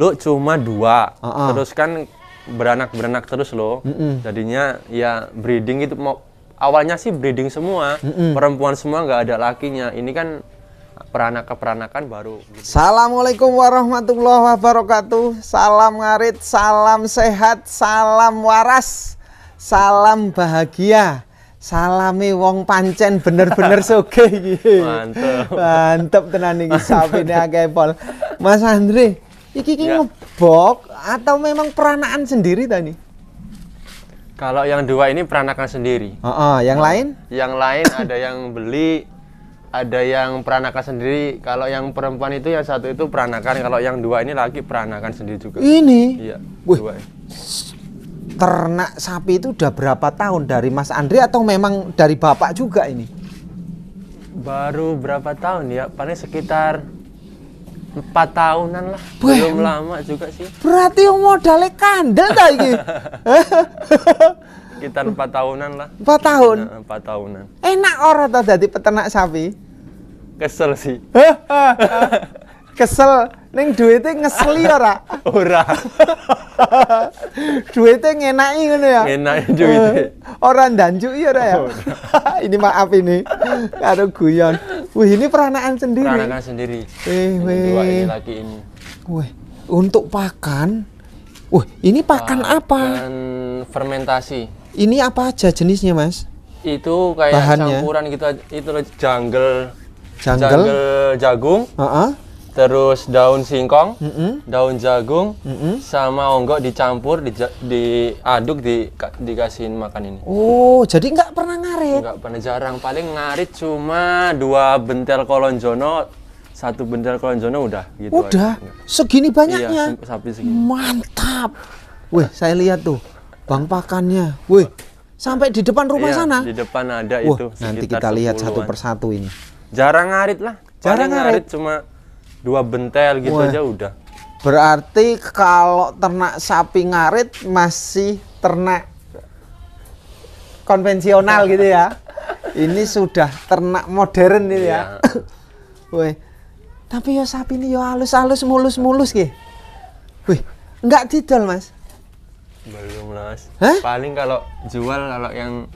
lu cuma dua uh -uh. terus kan beranak beranak terus lo mm -mm. jadinya ya breeding itu mau awalnya sih breeding semua mm -mm. perempuan semua nggak ada lakinya ini kan peranak peranakan baru gitu. Assalamualaikum warahmatullahi wabarakatuh salam ngarit salam sehat salam waras salam bahagia salami wong pancen bener-bener soge iki. Mantep. Mantep tenan iki sapine akeh pol. Mas Andre, Iki ki ya. ngebok atau memang peranakan sendiri tadi? Kalau yang dua ini peranakan sendiri. Oh, oh. yang lain? Yang lain ada yang beli, ada yang peranakan sendiri. Kalau yang perempuan itu yang satu itu peranakan, kalau yang dua ini lagi peranakan sendiri juga. Ini? Iya. Wih. Dua. Ternak sapi itu udah berapa tahun dari Mas Andri atau memang dari Bapak juga ini? Baru berapa tahun ya? Paling sekitar empat tahunan lah belum lama juga sih berarti yang modalnya kandel tak ini sekitar empat tahunan lah empat tahun nah, empat tahunan enak orang tak jadi peternak sapi kesel sih kesel Neng duitnya ngeseli ora? Ora. duitnya ngenai ngono ya. Ngenai duitnya. Eh, Orang ndanjuki ora ya. ini maaf ini. Karo guyon. Wih, ini peranaan sendiri. Peranaan sendiri. Eh, wih. Dua ini lagi ini. Wih, untuk pakan. Wih, ini pakan, pakan apa? fermentasi. Ini apa aja jenisnya, Mas? Itu kayak Bahannya. campuran gitu itu jungle jungle, jungle jagung. Uh terus daun singkong, mm -hmm. daun jagung, mm -hmm. sama onggok dicampur, diaduk, di, dikasihin makan ini. Oh, jadi nggak pernah ngarit? Nggak pernah jarang, paling ngarit cuma dua bentel kolonjono, satu bentel kolonjono udah. Gitu udah, aja. segini iya, banyaknya. Iya, sapi segini. Mantap. Wih, saya lihat tuh, bang pakannya. Wih, sampai di depan rumah iya, sana. Di depan ada Wah, itu. Nanti kita lihat satu persatu ini. Jarang ngarit lah. Jarang ngarit cuma dua bentel gitu Wah. aja udah berarti kalau ternak sapi ngarit masih ternak konvensional gitu ya ini sudah ternak modern gitu ya? Iya. Ya ini ya, Weh, tapi yo sapi ini yo halus-halus mulus-mulus gitu. Wih, enggak didol mas? Belum mas. Paling kalau jual kalau yang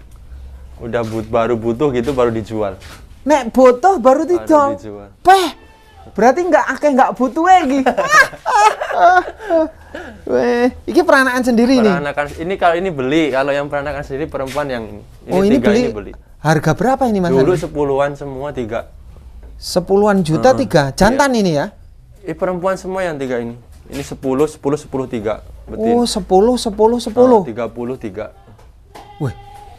udah but, baru butuh gitu baru dijual. Nek butuh baru didol. Baru dijual. Peh, berarti nggak akeh nggak butuh eh, gitu. lagi Weh, ini peranakan sendiri peranakan, nih. ini kalau ini beli, kalau yang peranakan sendiri perempuan yang ini oh, ini tiga beli, ini beli. Harga berapa ini Mas? Dulu sepuluhan semua tiga. Sepuluhan juta hmm. tiga, iya. jantan ini ya? i perempuan semua yang tiga ini. Ini sepuluh, sepuluh, sepuluh tiga. Betin. Oh sepuluh, sepuluh, sepuluh. Ah, tiga puluh tiga.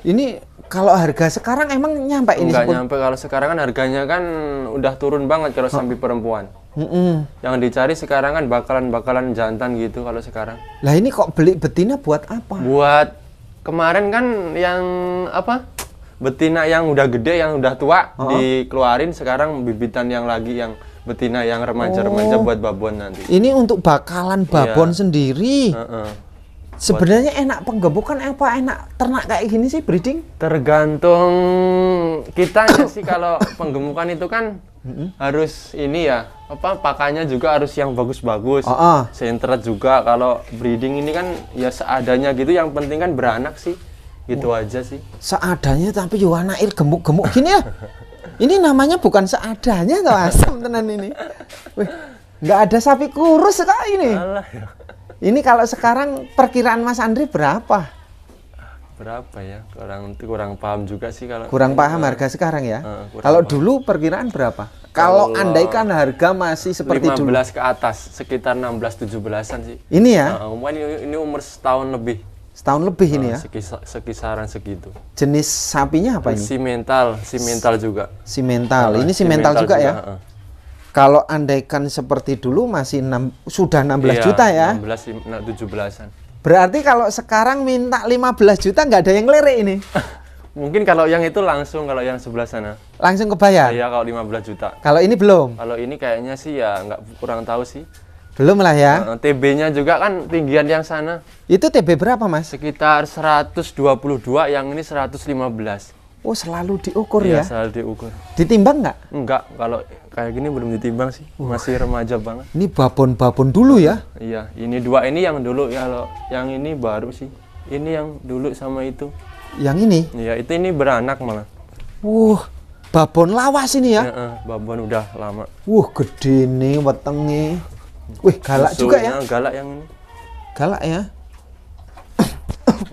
Ini kalau harga sekarang emang nyampe ini? Enggak nyampe kalau sekarang kan harganya kan udah turun banget kalau sampai perempuan. Mm -mm. Yang dicari sekarang kan bakalan-bakalan jantan gitu kalau sekarang. Lah ini kok beli betina buat apa? Buat kemarin kan yang apa? Betina yang udah gede yang udah tua oh. dikeluarin sekarang bibitan yang lagi yang betina yang remaja-remaja oh. buat babon nanti. Ini untuk bakalan babon iya. sendiri. Uh -uh. Sebenarnya enak penggebukan apa enak ternak kayak gini sih breeding? Tergantung kita sih kalau penggemukan itu kan harus ini ya apa pakannya juga harus yang bagus-bagus. uh -uh. Sentret juga kalau breeding ini kan ya seadanya gitu yang penting kan beranak sih. Gitu oh. aja sih. Seadanya tapi yo air gemuk-gemuk gini ya. ini namanya bukan seadanya toh asam tenan ini. Wih, nggak ada sapi kurus kayak ini. Alah, ya. Ini kalau sekarang perkiraan Mas Andri berapa? Berapa ya? Kurang kurang paham juga sih kalau kurang paham uh, harga sekarang ya. Uh, kalau paham. dulu perkiraan berapa? Kalau, andaikan harga masih seperti 15 dulu. 15 ke atas, sekitar 16 17-an sih. Ini ya? Uh, ini, ini umur setahun lebih. Setahun lebih uh, ini ya? sekisaran segitu. Jenis sapinya apa ini? Simental, simental juga. Simental. Uh, ini simental, simental juga, juga ya? Uh kalau andaikan seperti dulu masih 6, sudah 16 iya, juta ya. 16 17-an. Berarti kalau sekarang minta 15 juta nggak ada yang lirik ini. Mungkin kalau yang itu langsung kalau yang sebelah sana. Langsung kebayar? Iya, kalau 15 juta. Kalau ini belum. Kalau ini kayaknya sih ya nggak kurang tahu sih. Belum lah ya. Nah, TB-nya juga kan tinggian yang sana. Itu TB berapa, Mas? Sekitar 122, yang ini 115. Oh selalu diukur iya, ya? selalu diukur. Ditimbang nggak? Nggak, kalau kayak gini belum ditimbang sih, uh. masih remaja banget. Ini babon-babon dulu ya? Iya, ini dua ini yang dulu ya, kalau yang ini baru sih. Ini yang dulu sama itu. Yang ini? Iya, itu ini beranak malah. Wuh, babon lawas ini ya? Iya, babon udah lama. Wuh, gede nih wetenge. Wih, galak Susunya, juga ya? Galak yang ini. Galak ya?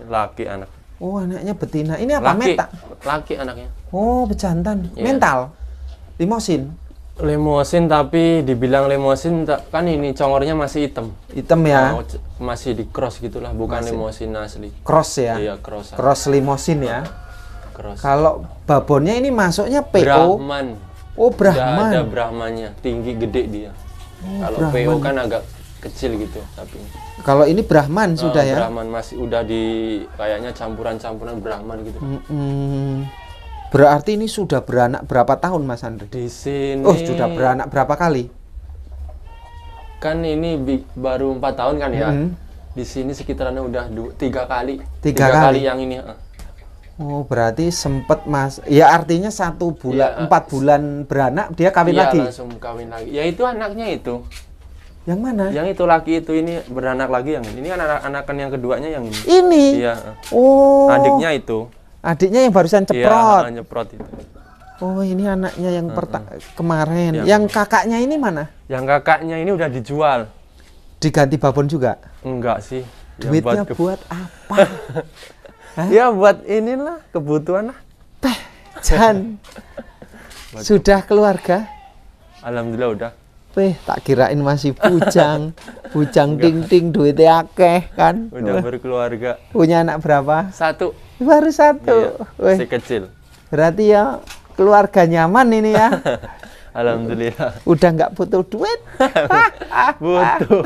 Laki anak. Oh, anaknya betina. Ini apa? Laki. Meta. Laki anaknya. Oh, bercantan Yeah. Mental. Limosin. Limosin tapi dibilang limosin kan ini congornya masih hitam. Hitam ya. Oh, masih di cross gitulah, bukan masih. limosin asli. Cross ya. Iya, cross. Cross limosin ya. Cross. Kalau babonnya ini masuknya PO. Brahman. Oh, Brahman. ada Brahmannya, tinggi gede dia. Oh, Kalau PO kan agak kecil gitu tapi Kalau ini Brahman eh, sudah ya? Brahman masih udah di kayaknya campuran-campuran Brahman gitu. -hmm. Berarti ini sudah beranak berapa tahun Mas Andri? Di sini. Oh sudah beranak berapa kali? Kan ini baru empat tahun kan ya. Mm -hmm. Di sini sekitarnya udah tiga kali. Tiga, tiga kali. kali yang ini. Oh berarti sempet mas, ya artinya satu bulan ya, empat eh. bulan beranak dia kawin ya, lagi. langsung kawin lagi. Ya itu anaknya itu. Yang mana? Yang itu laki itu ini beranak lagi yang ini. Ini kan anak-anakan yang keduanya yang ini. Ini. Iya. Oh. Adiknya itu. Adiknya yang barusan iya, ceprot. Iya, ceprot itu. Oh, ini anaknya yang uh, uh. kemarin. Ya. Yang kakaknya ini mana? Yang kakaknya ini udah dijual. Diganti babon juga? Enggak sih. Duitnya buat, buat apa? ya buat inilah kebutuhan lah. Teh Jan. sudah keluarga? Alhamdulillah udah kabeh tak kirain masih bujang bujang ting ting duitnya akeh kan udah berkeluarga punya anak berapa satu baru satu iya, si kecil berarti ya keluarga nyaman ini ya Alhamdulillah. Udah nggak butuh duit. butuh.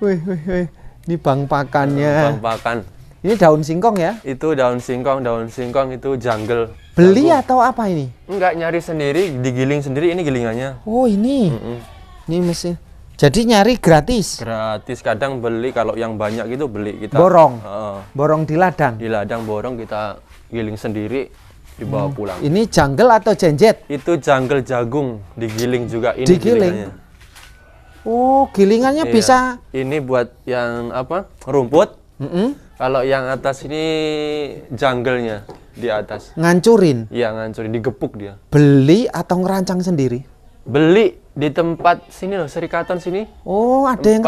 wih, wih, wih. Ini bang pakannya. Bang pakan. Ini daun singkong ya? Itu daun singkong, daun singkong itu jungle. Beli Lalu. atau apa ini? Enggak nyari sendiri, digiling sendiri ini gilingannya. Oh ini, mm -mm. ini mesin. Jadi nyari gratis. Gratis kadang beli kalau yang banyak gitu beli kita. Borong. Uh, borong di ladang. Di ladang borong kita giling sendiri dibawa hmm. pulang. Ini jungle atau jenjet? Itu jungle jagung digiling juga ini. Digiling. Gilingannya. Oh, gilingannya iya. bisa. Ini buat yang apa? Rumput. Mm -mm. Kalau yang atas ini jungle-nya di atas. Ngancurin? Iya, ngancurin, digepuk dia. Beli atau ngerancang sendiri? Beli di tempat sini loh, Serikatan sini. Oh, ada Tempatnya, yang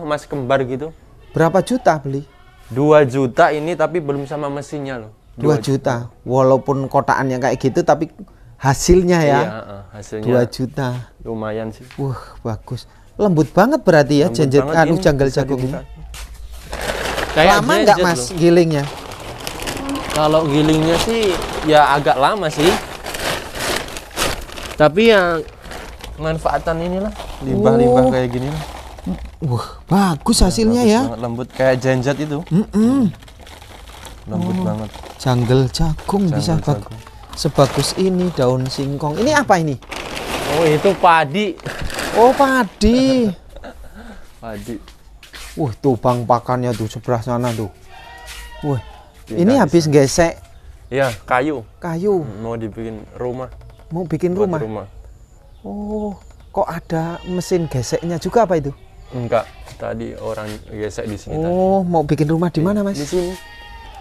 ngerancang. Mas kembar gitu. Berapa juta beli? Dua juta ini tapi belum sama mesinnya loh. Dua 2 juta. juta. Walaupun kotaannya kayak gitu tapi hasilnya ya. Iya, uh, uh, hasilnya. 2 juta. Lumayan sih. Wah, bagus. Lembut banget berarti ya jenjet anu janggal jagung ini. Kayak lama nggak mas loh. gilingnya? Kalau gilingnya sih ya agak lama sih. Tapi yang manfaatan inilah limbah-limbah oh. kayak gini lah. Wah, bagus hasilnya ya. Bagus ya. lembut kayak janjat itu. Mm -mm. Lembut oh. banget. Janggel jagung bisa jagung. sebagus ini daun singkong. Ini apa ini? Oh, itu padi. Oh, padi. padi. Wah, tuh bang pakannya tuh sebelah sana tuh. Wah, ini bisa. habis gesek. Iya, kayu. Kayu. Hmm, mau dibikin rumah. Mau bikin Buat rumah. rumah. Oh, kok ada mesin geseknya juga apa itu? Enggak, tadi orang gesek di sini. Oh, tadi. mau bikin rumah di iya, mana, Mas? Di sini.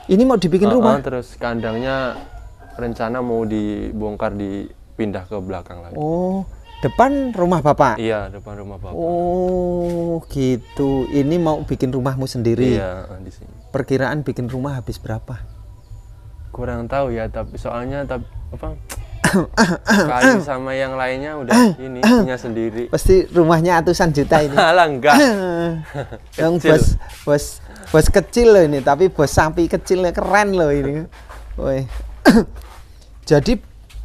Ini mau dibikin uh -uh, rumah. Terus kandangnya rencana mau dibongkar dipindah ke belakang lagi. Oh, depan rumah bapak iya depan rumah bapak oh gitu ini mau bikin rumahmu sendiri iya di sini perkiraan bikin rumah habis berapa kurang tahu ya tapi soalnya tapi apa kali sama yang lainnya udah ini punya sendiri pasti rumahnya ratusan juta ini alah enggak yang bos bos bos kecil loh ini tapi bos sapi kecilnya keren loh ini woi jadi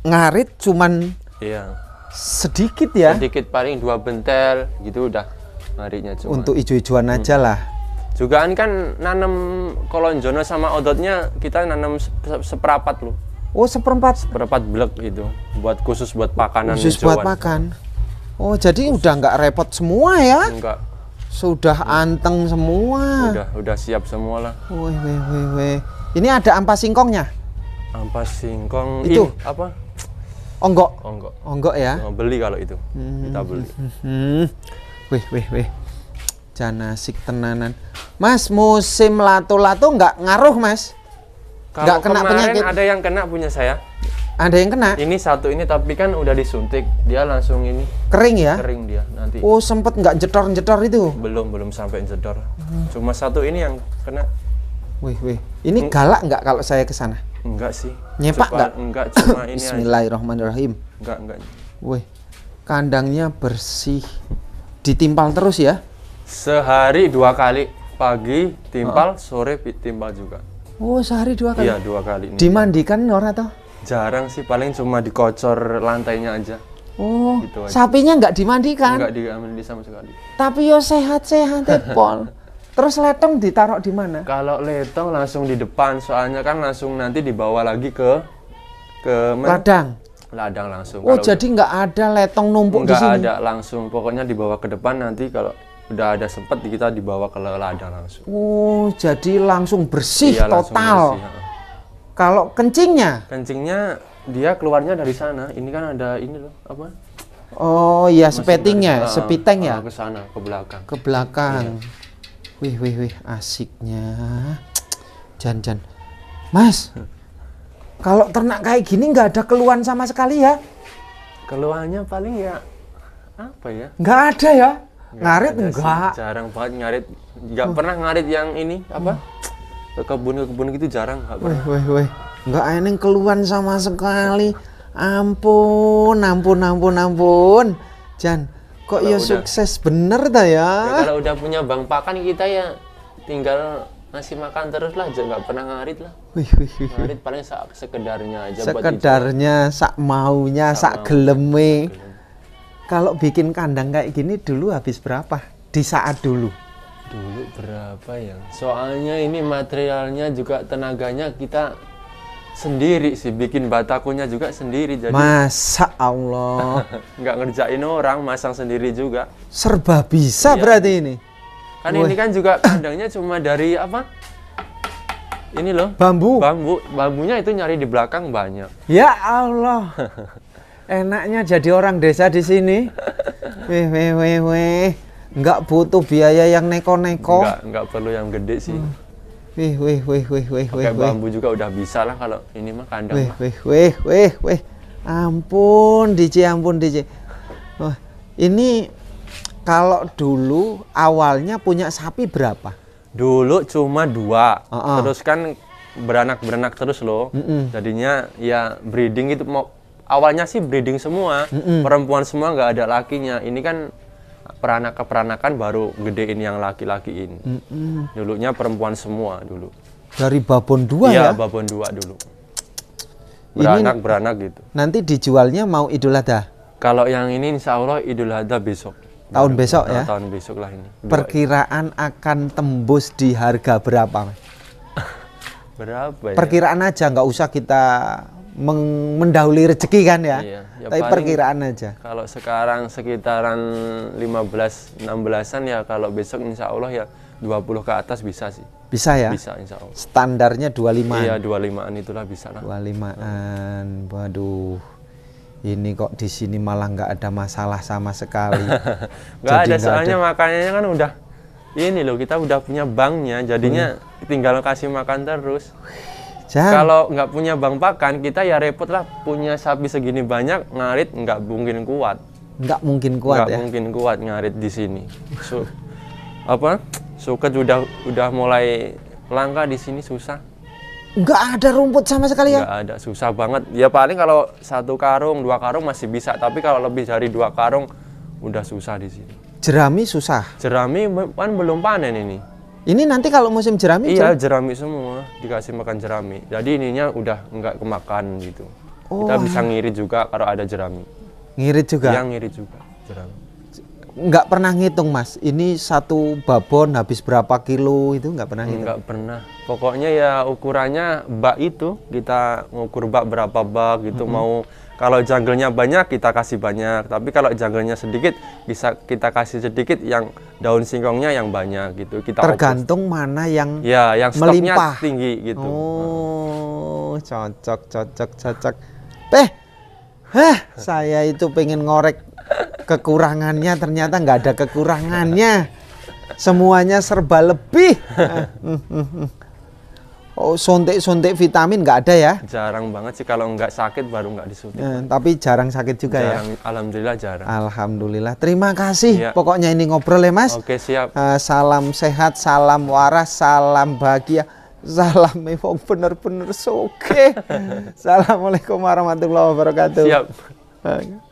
ngarit cuman iya sedikit ya sedikit paling dua bentel gitu udah nariknya cuma untuk ijo-ijoan hmm. aja lah juga kan nanam kolonjono sama odotnya kita nanam se seperapat loh oh seperempat seperempat blek itu buat khusus buat pakanan khusus buat makan oh jadi khusus. udah nggak repot semua ya enggak sudah hmm. anteng semua udah udah siap semua lah weh weh weh ini ada ampas singkongnya ampas singkong itu Ih, apa Onggok. Onggok. Onggok ya. Beli kalau itu. Hmm. Kita beli. Hmm. Wih, wih, wih. Janasik tenanan. Mas, musim lato-lato nggak ngaruh, Mas? Kalau nggak kena penyakit. ada yang kena punya saya. Ada yang kena? Ini satu ini tapi kan udah disuntik, dia langsung ini. Kering ya? Kering dia nanti. Oh, sempet nggak jedor-jedor itu? Belum, belum sampai jedor. Hmm. Cuma satu ini yang kena. Wih, wih. Ini galak nggak kalau saya ke sana? Enggak sih. Nyepak nggak? Enggak, cuma ini Bismillahirrahmanirrahim. Enggak, enggak. Wih, kandangnya bersih. Ditimpal terus ya? Sehari dua kali. Pagi timpal, oh. sore timpal juga. Oh, sehari dua kali? Iya, dua kali. Ini. Dimandikan Nora atau? Jarang sih, paling cuma dikocor lantainya aja. Oh, gitu aja. sapinya nggak dimandikan? Nggak dimandikan sama sekali. Tapi yo sehat-sehat, -sehat, Terus letong ditaruh di mana? Kalau letong langsung di depan, soalnya kan langsung nanti dibawa lagi ke ke men- ladang. Ladang langsung. Oh, kalau jadi nggak ada letong numpuk di sini. Nggak ada langsung, pokoknya dibawa ke depan nanti kalau udah ada sempat kita dibawa ke ladang langsung. Oh, jadi langsung bersih iya, total. bersih, ya. Kalau kencingnya? Kencingnya dia keluarnya dari sana. Ini kan ada ini loh, apa? Oh iya, sepetingnya, sepiteng ya. Ke sana, ke belakang. Ke belakang. Iya wih wih wih asiknya jan jan mas kalau ternak kayak gini nggak ada keluhan sama sekali ya keluhannya paling ya apa ya nggak ada ya nggak ngarit ada enggak jarang banget ngarit nggak oh. pernah ngarit yang ini apa hmm. ke kebun ke kebun gitu jarang nggak pernah wih, weh, nggak eneng keluhan sama sekali ampun ampun ampun ampun Jan kok ya sukses bener dah ya? ya kalau udah punya bank pakan kita ya tinggal ngasih makan terus lah jangan pernah ngarit lah ngarit paling sak sekedarnya aja sekedarnya buat sak maunya sak, sak geleme kalau bikin kandang kayak gini dulu habis berapa di saat dulu dulu berapa ya soalnya ini materialnya juga tenaganya kita sendiri sih bikin batakunya juga sendiri jadi masa Allah nggak ngerjain orang masang sendiri juga serba bisa iya. berarti ini kan Woy. ini kan juga kandangnya cuma dari apa ini loh bambu bambu bambunya itu nyari di belakang banyak ya Allah enaknya jadi orang desa di sini weh weh weh weh nggak butuh biaya yang neko-neko nggak nggak perlu yang gede sih hmm Wih, wih, wih, wih, wih, wih. Pakai bambu juga udah bisa lah kalau ini mah kandang. Wih, wih, wih, wih, wih. Ampun, DJ, ampun, DJ. Oh, ini kalau dulu awalnya punya sapi berapa? Dulu cuma dua. Uh -uh. Terus kan beranak-beranak terus loh. Mm -mm. Jadinya ya breeding itu mau awalnya sih breeding semua, mm -mm. perempuan semua nggak ada lakinya. Ini kan peranak-peranakan baru gedein yang laki-lakiin. mm hmm Dulunya perempuan semua dulu. Dari babon dua iya, ya? Iya, babon dua dulu. Beranak-beranak beranak gitu. Nanti dijualnya mau Idul Adha? Kalau yang ini insya Allah Idul Adha besok. Tahun baru, besok ya? Tahun besok lah ini. Perkiraan ini. akan tembus di harga berapa? berapa ya? Perkiraan aja, nggak usah kita mendahului rezeki kan ya, iya, ya tapi perkiraan aja. Kalau sekarang sekitaran 15-16an ya kalau besok insya Allah ya 20 ke atas bisa sih. Bisa ya? Bisa insya Allah. Standarnya 25an? Iya 25an itulah bisa lah. 25an, waduh ini kok di sini malah nggak ada masalah sama sekali. nggak ada soalnya ada. makanannya kan udah ini loh kita udah punya banknya jadinya hmm. tinggal kasih makan terus. Jam. Kalau nggak punya bang pakan, kita ya repot lah. Punya sapi segini banyak, ngarit nggak mungkin kuat. Nggak mungkin kuat nggak ya? mungkin kuat ngarit di sini. So, apa? Suket udah udah mulai langka di sini susah. Nggak ada rumput sama sekali ya? Nggak ada, susah banget. Ya paling kalau satu karung, dua karung masih bisa. Tapi kalau lebih dari dua karung, udah susah di sini. Jerami susah? Jerami kan belum panen ini ini nanti kalau musim jerami? Iya, jerami semua dikasih makan jerami. Jadi ininya udah nggak kemakan gitu. Oh, Kita bisa ngirit juga kalau ada jerami. Ngirit juga? Iya, ngirit juga jerami. Nggak pernah ngitung mas, ini satu babon habis berapa kilo itu nggak pernah ngitung? Nggak pernah. Pokoknya ya ukurannya bak itu, kita ngukur bak berapa bak gitu, -hmm. mau kalau jungle-nya banyak kita kasih banyak, tapi kalau jungle-nya sedikit bisa kita kasih sedikit yang daun singkongnya yang banyak gitu. Kita tergantung opus. mana yang ya yang melimpah. tinggi gitu. Oh, cocok cocok cocok. Eh, heh, saya itu pengen ngorek kekurangannya ternyata nggak ada kekurangannya. Semuanya serba lebih. oh, suntik-suntik vitamin nggak ada ya? Jarang banget sih kalau nggak sakit baru nggak disuntik. Eh, tapi jarang sakit juga ya? jarang, ya? Alhamdulillah jarang. Alhamdulillah. Terima kasih. Ya. Pokoknya ini ngobrol ya mas. Oke siap. Uh, salam sehat, salam waras, salam bahagia. Salam mewong, bener-bener soke. Assalamualaikum warahmatullahi wabarakatuh. Siap.